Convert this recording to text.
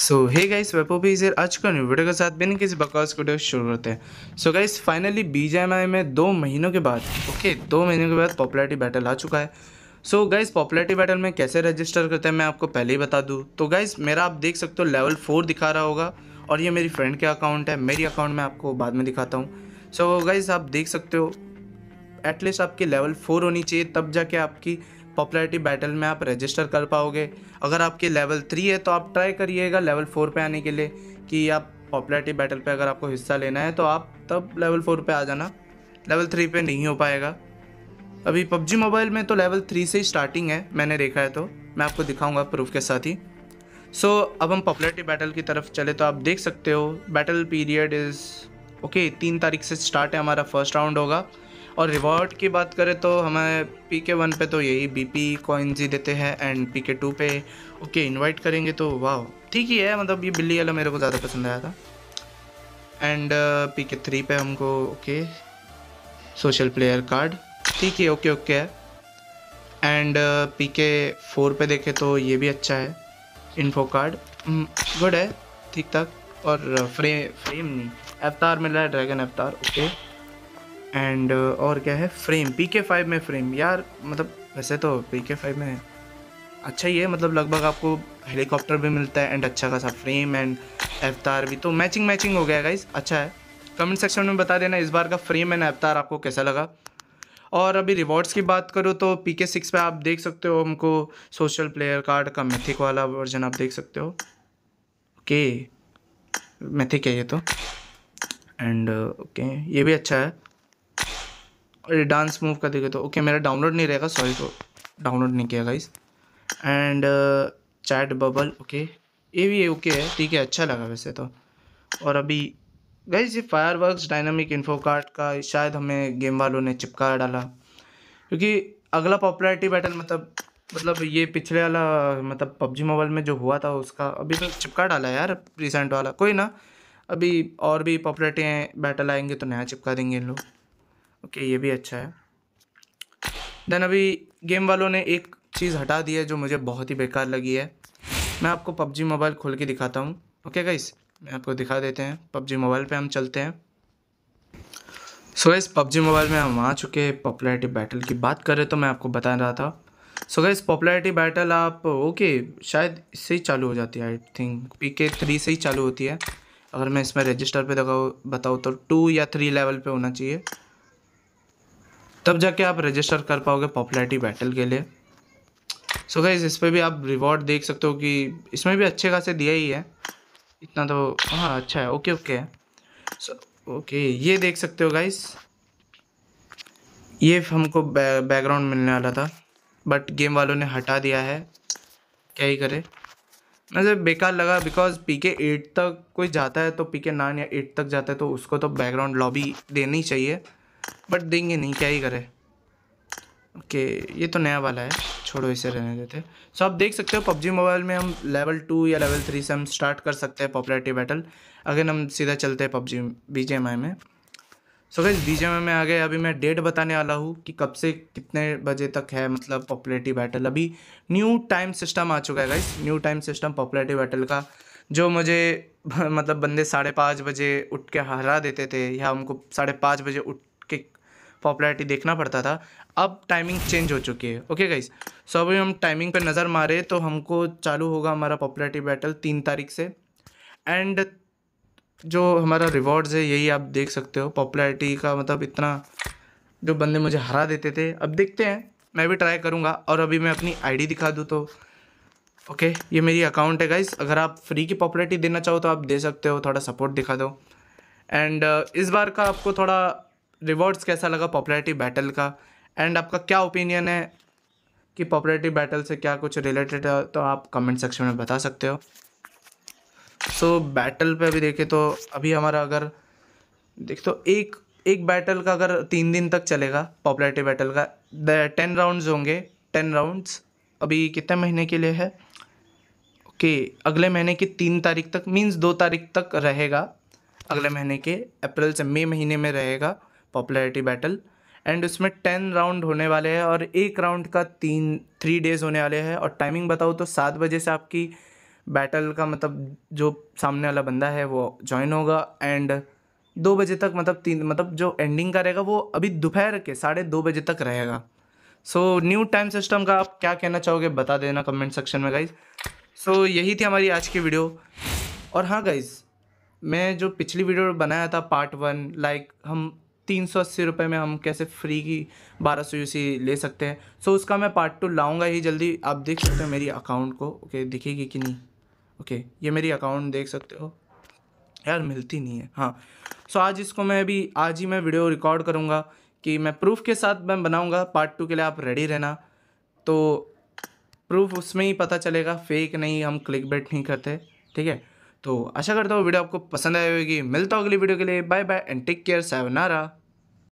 सो hey guys वेपो भी इसे आज का न्यू वीडियो के साथ बिना किसी बकवास को शुरू करते हैं सो गाइस फाइनली बीजेएमआई में दो महीनों के बाद ओके okay, दो महीनों के बाद पॉपुलैरिटी बैटल आ चुका है सो गाइस पॉपुलैरिटी बैटल में कैसे रजिस्टर करते हैं मैं आपको पहले ही बता दूँ तो गाइस मेरा आप देख सकते हो लेवल फोर दिखा रहा होगा और ये मेरी फ्रेंड के अकाउंट है मेरी अकाउंट में आपको बाद में दिखाता हूँ सो गाइज़ आप देख सकते हो एटलीस्ट आपकी लेवल फोर होनी चाहिए तब जाके आपकी पॉपुलरिटी बैटल में आप रजिस्टर कर पाओगे अगर आपकी लेवल थ्री है तो आप ट्राई करिएगा लेवल फोर पे आने के लिए कि आप पॉपुलरिटी बैटल पे अगर आपको हिस्सा लेना है तो आप तब लेवल फोर पे आ जाना लेवल थ्री पे नहीं हो पाएगा अभी पबजी मोबाइल में तो लेवल थ्री से ही स्टार्टिंग है मैंने देखा है तो मैं आपको दिखाऊँगा प्रूफ के साथ ही सो so, अब हम पॉपुलरिटी बैटल की तरफ चले तो आप देख सकते हो बैटल पीरियड इज़ ओके तीन तारीख से स्टार्ट है हमारा फर्स्ट राउंड होगा और रिवॉर्ड की बात करें तो हमें पी के वन पर तो यही बी पी कॉइन्स ही देते हैं एंड पी के टू पे ओके इनवाइट करेंगे तो वाह ठीक ही है मतलब ये बिल्ली वाला मेरे को ज़्यादा पसंद आया था एंड पी के थ्री पे हमको ओके सोशल प्लेयर कार्ड ठीक है ओके ओके है एंड पी के फोर पे देखे तो ये भी अच्छा है इन्फो कार्ड गुड है ठीक ठाक और फ्रेम uh, फ्रेम नहीं अवतार मिला है ड्रैगन अवतार ओके एंड और क्या है फ्रेम पी के फाइव में फ्रेम यार मतलब वैसे तो पी के फाइव में अच्छा ही है मतलब लगभग आपको हेलीकॉप्टर भी मिलता है एंड अच्छा खासा फ्रेम एंड अवतार भी तो मैचिंग मैचिंग हो गया गाइज अच्छा है कमेंट सेक्शन में बता देना इस बार का फ्रेम एंड अवतार आपको कैसा लगा और अभी रिवॉर्ड्स की बात करो तो पी के सिक्स पर आप देख सकते हो हमको सोशल प्लेयर कार्ड का मैथिक वाला वर्जन आप देख सकते हो ओके मैथिक है ये तो एंड ओके ये भी अच्छा है डांस मूव का देखे तो ओके मेरा डाउनलोड नहीं रहेगा सॉरी तो डाउनलोड नहीं किया guys and chat bubble okay ये भी ओके है ठीक है अच्छा लगा वैसे तो और अभी गाइज ये फायरवर्क्स डायनामिक इन्फो कार्ड का शायद हमें गेम वालों ने चिपका डाला क्योंकि अगला पॉपुलरिटी बैटल मतलब मतलब ये पिछले वाला मतलब पबजी मोबाइल में जो हुआ था उसका अभी तो चिपका डाला यार रिसेंट वाला कोई ना अभी और भी पॉपुलरिटी बैटल आएंगे तो नया चिपका देंगे इन लोग ओके ये भी अच्छा है देन अभी गेम वालों ने एक चीज़ हटा दी है जो मुझे बहुत ही बेकार लगी है मैं आपको पबजी मोबाइल खोल के दिखाता हूँ ओके गाइस मैं आपको दिखा देते हैं पबजी मोबाइल पे हम चलते हैं सो गाइस पबजी मोबाइल में हम आ चुके हैं पॉपुलैरिटी बैटल की बात करें तो मैं आपको बता रहा था सो गाइस पॉपुलैरिटी बैटल आप ओके शायद इससे ही चालू हो जाती है I think P K three से ही चालू होती है अगर मैं इसमें रजिस्टर पर बताऊँ तो टू या थ्री लेवल पर होना चाहिए तब जाके आप रजिस्टर कर पाओगे पॉपुलैरिटी बैटल के लिए सो गाइज इस पर भी आप रिवॉर्ड देख सकते हो कि इसमें भी अच्छे खासे दिया ही है इतना तो हाँ अच्छा है ओके ओके सो ओके ये देख सकते हो गाइस ये हमको बैकग्राउंड मिलने वाला था बट गेम वालों ने हटा दिया है क्या ही करे मतलब बेकार लगा बिकॉज पी के एट तक कोई जाता है तो पी के नाइन या एट तक जाता है तो उसको तो बैकग्राउंड लॉबी देनी चाहिए बट देंगे नहीं क्या ही करें ओके ये तो नया वाला है छोड़ो इसे रहने देते सो आप देख सकते हो पबजी मोबाइल में हम लेवल टू या लेवल थ्री से हम स्टार्ट कर सकते हैं पॉपुलरिटी बैटल अगर हम सीधा चलते हैं पबजी बी में सो गई बी में आ गए अभी मैं डेट बताने वाला हूँ कि कब से कितने बजे तक है मतलब पॉपुलरिटी बैटल अभी न्यू टाइम सिस्टम आ चुका है guys new time system popularity battle का जो मुझे मतलब बंदे साढ़े पाँच बजे उठ के हरा देते थे या उनको साढ़े पाँच बजे उठ के पॉपुलरिटी देखना पड़ता था अब टाइमिंग चेंज हो चुकी है ओके गाइस सो अभी हम टाइमिंग पर नज़र मारे तो हमको चालू होगा हमारा पॉपुलरिटी बैटल तीन तारीख से एंड जो हमारा रिवॉर्ड्स है यही आप देख सकते हो पॉपुलरिटी का मतलब इतना जो बंदे मुझे हरा देते थे अब देखते हैं मैं भी ट्राई करूँगा और अभी मैं अपनी आईडी दिखा दूँ तो ओके ये मेरी अकाउंट है गाइस अगर आप फ्री की पॉपुलरिटी देना चाहो तो आप दे सकते हो थोड़ा सपोर्ट दिखा दो एंड uh, इस बार का आपको थोड़ा रिवॉर्ड्स कैसा लगा पॉपुलरिटी बैटल का एंड आपका क्या ओपिनियन है कि पॉपुलरिटी बैटल से क्या कुछ रिलेटेड है तो आप कमेंट सेक्शन में बता सकते हो सो so, बैटल पे अभी देखें तो अभी हमारा अगर देख तो एक एक बैटल का अगर तीन दिन तक चलेगा पॉपुलरिटी बैटल का टेन राउंड्स होंगे टेन राउंड्स अभी कितने महीने के लिए है ओके okay, अगले महीने की तीन तारीख तक मीन्स दो तारीख तक रहेगा अगले महीने के अप्रैल से मई महीने में रहेगा पॉपुलैरिटी बैटल एंड उसमें टेन राउंड होने वाले हैं और एक राउंड का तीन थ्री डेज होने वाले हैं और टाइमिंग बताओ तो सात बजे से आपकी बैटल का मतलब जो सामने वाला बंदा है वो ज्वाइन होगा एंड दो बजे तक मतलब तीन मतलब जो एंडिंग का रहेगा वो अभी दोपहर के साढ़े दो बजे तक रहेगा सो न्यू टाइम सिस्टम का आप क्या कहना चाहोगे बता देना कमेंट सेक्शन में गाइज सो so, यही थी हमारी आज की वीडियो और हाँ गाइज़ मैं जो पिछली वीडियो बनाया था पार्ट वन लाइक हम तीन सौ अस्सी रुपये में हम कैसे फ्री की बारह सौ यू ले सकते हैं सो उसका मैं पार्ट टू लाऊंगा ही जल्दी आप देख सकते हो मेरी अकाउंट को ओके दिखेगी कि नहीं ओके ये मेरी अकाउंट देख सकते हो यार मिलती नहीं है हाँ सो आज इसको मैं अभी आज ही मैं वीडियो रिकॉर्ड करूँगा कि मैं प्रूफ के साथ मैं बनाऊँगा पार्ट टू के लिए आप रेडी रहना तो प्रूफ उसमें ही पता चलेगा फेक नहीं हम क्लिक बेट नहीं करते ठीक है तो आशा करता हूँ वीडियो आपको पसंद आई होगी मिलता हूँ अगली वीडियो के लिए bye bye and take care सेवनारा